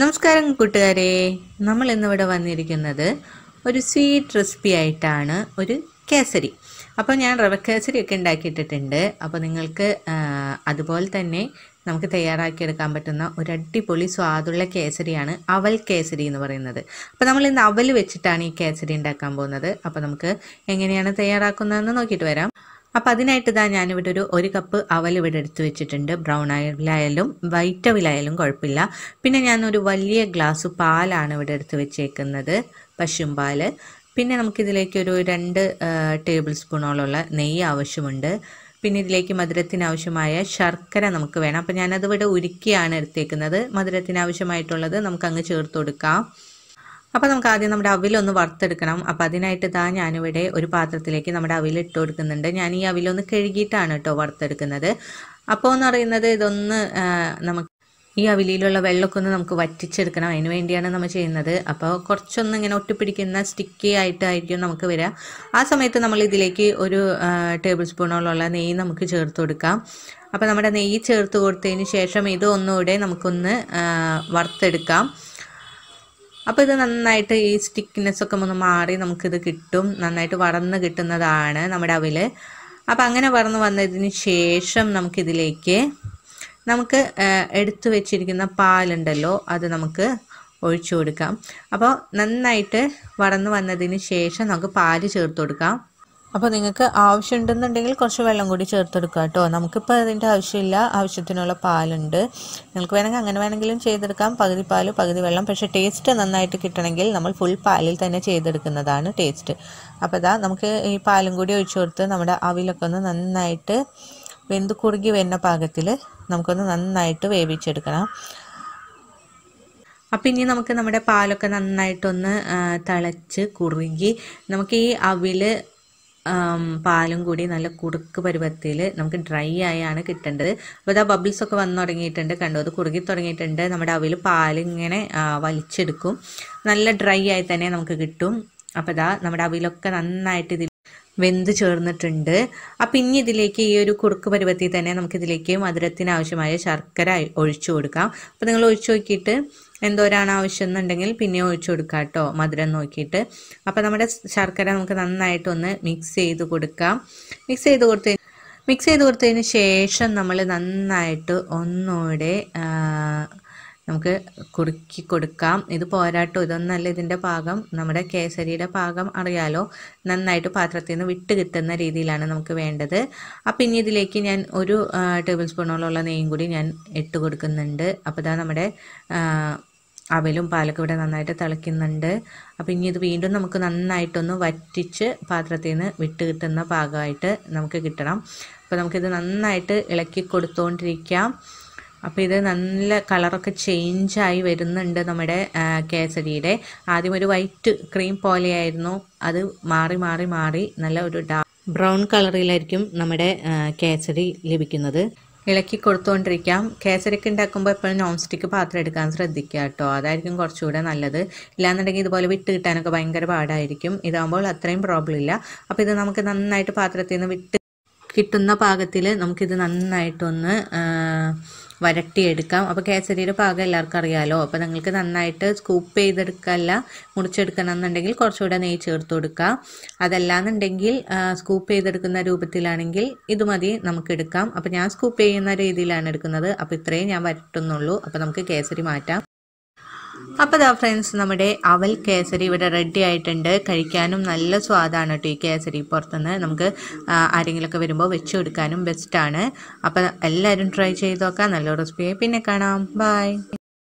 നമസ്കാരം കൂട്ടുകാരെ നമ്മൾ ഇന്നിവിടെ വന്നിരിക്കുന്നത് ഒരു സ്വീറ്റ് റെസിപ്പി ആയിട്ടാണ് ഒരു കേസരി അപ്പോൾ ഞാൻ റവ ഒക്കെ ഉണ്ടാക്കിയിട്ടിട്ടുണ്ട് അപ്പോൾ നിങ്ങൾക്ക് അതുപോലെ തന്നെ നമുക്ക് തയ്യാറാക്കിയെടുക്കാൻ പറ്റുന്ന ഒരു അടിപൊളി സ്വാദുള്ള കേസരിയാണ് അവൽ കേസരി എന്ന് പറയുന്നത് അപ്പോൾ നമ്മൾ ഇന്ന് അവൽ വെച്ചിട്ടാണ് ഈ കേസരി ഉണ്ടാക്കാൻ പോകുന്നത് അപ്പോൾ നമുക്ക് എങ്ങനെയാണ് തയ്യാറാക്കുന്നതെന്ന് നോക്കിയിട്ട് വരാം അപ്പോൾ അതിനായിട്ട് ഇതാ ഞാനിവിടെ ഒരു ഒരു കപ്പ് അവൽ ഇവിടെ എടുത്ത് വെച്ചിട്ടുണ്ട് ബ്രൗൺ അവലായാലും വൈറ്റ് അവിലായാലും കുഴപ്പമില്ല പിന്നെ ഞാനൊരു വലിയ ഗ്ലാസ് പാലാണ് ഇവിടെ എടുത്ത് വെച്ചേക്കുന്നത് പശുമ്പാൽ പിന്നെ നമുക്കിതിലേക്ക് ഒരു രണ്ട് ടേബിൾ സ്പൂണോളമുള്ള നെയ്യ് ആവശ്യമുണ്ട് പിന്നെ ഇതിലേക്ക് മധുരത്തിന് ആവശ്യമായ ശർക്കര നമുക്ക് വേണം അപ്പോൾ ഞാനത് ഇവിടെ ഉരുക്കിയാണ് എടുത്തേക്കുന്നത് മധുരത്തിന് ആവശ്യമായിട്ടുള്ളത് നമുക്ക് അങ്ങ് ചേർത്ത് കൊടുക്കാം അപ്പോൾ നമുക്ക് ആദ്യം നമ്മുടെ അവിലൊന്ന് വറുത്തെടുക്കണം അപ്പോൾ അതിനായിട്ട് ഇതാ ഞാനിവിടെ ഒരു പാത്രത്തിലേക്ക് നമ്മുടെ അവിൽ ഇട്ട് കൊടുക്കുന്നുണ്ട് ഞാൻ ഈ അവിലൊന്ന് കഴുകിയിട്ടാണ് കേട്ടോ വറുത്തെടുക്കുന്നത് അപ്പോൾ എന്ന് പറയുന്നത് ഇതൊന്ന് നമുക്ക് ഈ അവിലിയിലുള്ള വെള്ളമൊക്കെ ഒന്ന് നമുക്ക് വറ്റിച്ചെടുക്കണം അതിന് വേണ്ടിയാണ് നമ്മൾ ചെയ്യുന്നത് അപ്പോൾ കുറച്ചൊന്നും ഇങ്ങനെ ഒട്ടിപ്പിടിക്കുന്ന സ്റ്റിക്കി ആയിട്ടായിരിക്കും നമുക്ക് വരിക ആ സമയത്ത് നമ്മൾ ഇതിലേക്ക് ഒരു ടേബിൾ സ്പൂണോളമുള്ള നെയ്യ് നമുക്ക് ചേർത്ത് കൊടുക്കാം അപ്പോൾ നമ്മുടെ നെയ്യ് ചേർത്ത് കൊടുത്തതിന് ശേഷം ഇത് നമുക്കൊന്ന് വറുത്തെടുക്കാം അപ്പോൾ ഇത് നന്നായിട്ട് ഈ സ്റ്റിക്നെസ് ഒക്കെ ഒന്ന് മാറി നമുക്കിത് കിട്ടും നന്നായിട്ട് വറന്ന് കിട്ടുന്നതാണ് നമ്മുടെ അവിൽ അപ്പം അങ്ങനെ വറന്ന് വന്നതിന് ശേഷം നമുക്കിതിലേക്ക് നമുക്ക് എടുത്തു വെച്ചിരിക്കുന്ന പാലുണ്ടല്ലോ അത് നമുക്ക് ഒഴിച്ചു കൊടുക്കാം അപ്പോൾ നന്നായിട്ട് വറന്ന് വന്നതിന് ശേഷം നമുക്ക് പാല് ചേർത്ത് കൊടുക്കാം അപ്പോൾ നിങ്ങൾക്ക് ആവശ്യമുണ്ടെന്നുണ്ടെങ്കിൽ കുറച്ച് വെള്ളം കൂടി ചേർത്തെടുക്കുക കേട്ടോ നമുക്കിപ്പോൾ അതിൻ്റെ ആവശ്യമില്ല ആവശ്യത്തിനുള്ള പാലുണ്ട് നിങ്ങൾക്ക് വേണമെങ്കിൽ അങ്ങനെ വേണമെങ്കിലും ചെയ്തെടുക്കാം പകുതി പാല് പകുതി വെള്ളം പക്ഷേ ടേസ്റ്റ് നന്നായിട്ട് കിട്ടണമെങ്കിൽ നമ്മൾ ഫുൾ പാലിൽ തന്നെ ചെയ്തെടുക്കുന്നതാണ് ടേസ്റ്റ് അപ്പോൾ ഇതാ നമുക്ക് ഈ പാലും കൂടി ഒഴിച്ചു കൊടുത്ത് നമ്മുടെ അവിലൊക്കെ ഒന്ന് നന്നായിട്ട് വെന്ത് കുറുകി വരുന്ന പാകത്തിൽ നമുക്കൊന്ന് നന്നായിട്ട് വേവിച്ചെടുക്കണം അപ്പം ഇനി നമുക്ക് നമ്മുടെ പാലൊക്കെ നന്നായിട്ടൊന്ന് തിളച്ച് കുറുകി നമുക്ക് ഈ അവിൽ പാലും കൂടി നല്ല കുറുക്ക് പരുവത്തിൽ നമുക്ക് ഡ്രൈ ആയാണ് കിട്ടേണ്ടത് അപ്പോൾ ഇതാ ബബിൾസ് ഒക്കെ വന്നു തുടങ്ങിയിട്ടുണ്ട് കണ്ടു അത് കുറുകി തുടങ്ങിയിട്ടുണ്ട് നമ്മുടെ അവയിൽ പാലിങ്ങനെ വലിച്ചെടുക്കും നല്ല ഡ്രൈ ആയി തന്നെ നമുക്ക് കിട്ടും അപ്പോൾ ഇതാ നമ്മുടെ അവയിലൊക്കെ നന്നായിട്ട് ഇതിൽ വെന്ത് ചേർന്നിട്ടുണ്ട് അപ്പം ഇനി ഇതിലേക്ക് ഈ ഒരു കുറുക്ക് പരുവത്തിൽ തന്നെ നമുക്കിതിലേക്ക് മധുരത്തിനാവശ്യമായ ശർക്കര ഒഴിച്ചു കൊടുക്കാം അപ്പോൾ നിങ്ങൾ ഒഴിച്ചു നോക്കിയിട്ട് എന്തോരാണ് ആവശ്യം എന്നുണ്ടെങ്കിൽ പിന്നെ ഒഴിച്ചു കൊടുക്കുക കേട്ടോ മധുരം നോക്കിയിട്ട് അപ്പോൾ നമ്മുടെ ശർക്കര നമുക്ക് നന്നായിട്ടൊന്ന് മിക്സ് ചെയ്ത് കൊടുക്കാം മിക്സ് ചെയ്ത് കൊടുത്ത് മിക്സ് ചെയ്ത് കൊടുത്തതിന് ശേഷം നമ്മൾ നന്നായിട്ട് ഒന്നുകൂടെ നമുക്ക് കുറുക്കി കൊടുക്കാം ഇത് പോരാട്ടോ ഇതൊന്നല്ല ഇതിൻ്റെ പാകം നമ്മുടെ കേസരിയുടെ പാകം അറിയാലോ നന്നായിട്ട് പാത്രത്തിൽ നിന്ന് വിട്ട് കിട്ടുന്ന രീതിയിലാണ് നമുക്ക് വേണ്ടത് അപ്പം ഇനി ഇതിലേക്ക് ഞാൻ ഒരു ടേബിൾ ഉള്ള നെയ്യും കൂടി ഞാൻ ഇട്ട് കൊടുക്കുന്നുണ്ട് അപ്പോൾ ഇതാ നമ്മുടെ അവലും പാലൊക്കെ ഇവിടെ നന്നായിട്ട് തിളയ്ക്കുന്നുണ്ട് അപ്പോൾ ഇനി ഇത് വീണ്ടും നമുക്ക് നന്നായിട്ടൊന്ന് വറ്റിച്ച് പാത്രത്തിൽ നിന്ന് വിട്ട് കിട്ടുന്ന ഭാഗമായിട്ട് നമുക്ക് കിട്ടണം അപ്പോൾ നമുക്കിത് നന്നായിട്ട് ഇളക്കി കൊടുത്തുകൊണ്ടിരിക്കാം അപ്പോൾ ഇത് നല്ല കളറൊക്കെ ചേഞ്ചായി വരുന്നുണ്ട് നമ്മുടെ കേസരിയുടെ ആദ്യം ഒരു വൈറ്റ് ക്രീം പോലെയായിരുന്നു അത് മാറി മാറി മാറി നല്ല ഒരു ഡാർക്ക് ബ്രൗൺ കളറിലായിരിക്കും നമ്മുടെ കേസരി ലഭിക്കുന്നത് ഇളക്കി കൊടുത്തുകൊണ്ടിരിക്കാം കേസരക്ക് ഉണ്ടാക്കുമ്പോൾ എപ്പോഴും നോൺ സ്റ്റിക്ക് പാത്രം എടുക്കാൻ ശ്രദ്ധിക്കുക കേട്ടോ അതായിരിക്കും കുറച്ചുകൂടെ നല്ലത് ഇല്ലാന്നുണ്ടെങ്കിൽ ഇതുപോലെ വിട്ട് കിട്ടാനൊക്കെ ഭയങ്കര പാടായിരിക്കും ഇതാകുമ്പോൾ അത്രയും പ്രോബ്ലം ഇല്ല അപ്പോൾ ഇത് നമുക്ക് നന്നായിട്ട് പാത്രത്തിൽ നിന്ന് വിട്ട് കിട്ടുന്ന പാകത്തിൽ നമുക്കിത് നന്നായിട്ടൊന്ന് വരട്ടിയെടുക്കാം അപ്പോൾ കേസരിയുടെ പാകം എല്ലാവർക്കും അറിയാമല്ലോ അപ്പോൾ നിങ്ങൾക്ക് നന്നായിട്ട് സ്കൂപ്പ് ചെയ്തെടുക്കല്ല മുറിച്ചെടുക്കണം എന്നുണ്ടെങ്കിൽ കുറച്ചുകൂടെ നെയ് ചേർത്ത് കൊടുക്കുക അതല്ലാന്നുണ്ടെങ്കിൽ സ്കൂപ്പ് ചെയ്തെടുക്കുന്ന രൂപത്തിലാണെങ്കിൽ ഇത് മതി നമുക്ക് എടുക്കാം അപ്പോൾ ഞാൻ സ്കൂപ്പ് ചെയ്യുന്ന രീതിയിലാണ് എടുക്കുന്നത് അപ്പോൾ ഇത്രയും ഞാൻ വരട്ടുന്നുള്ളൂ അപ്പോൾ നമുക്ക് കേസരി മാറ്റാം അപ്പോൾ ദാ ഫ്രണ്ട്സ് നമ്മുടെ അവൽ കേസരി ഇവിടെ റെഡി ആയിട്ടുണ്ട് കഴിക്കാനും നല്ല സ്വാദാണ് കേട്ടോ ഈ കേസരി പുറത്തുനിന്ന് നമുക്ക് ആരെങ്കിലുമൊക്കെ വരുമ്പോൾ വെച്ച് കൊടുക്കാനും ബെസ്റ്റാണ് അപ്പോൾ എല്ലാവരും ട്രൈ ചെയ്ത് നോക്കാം നല്ല റെസിപ്പിയായി പിന്നെ കാണാം ബായ്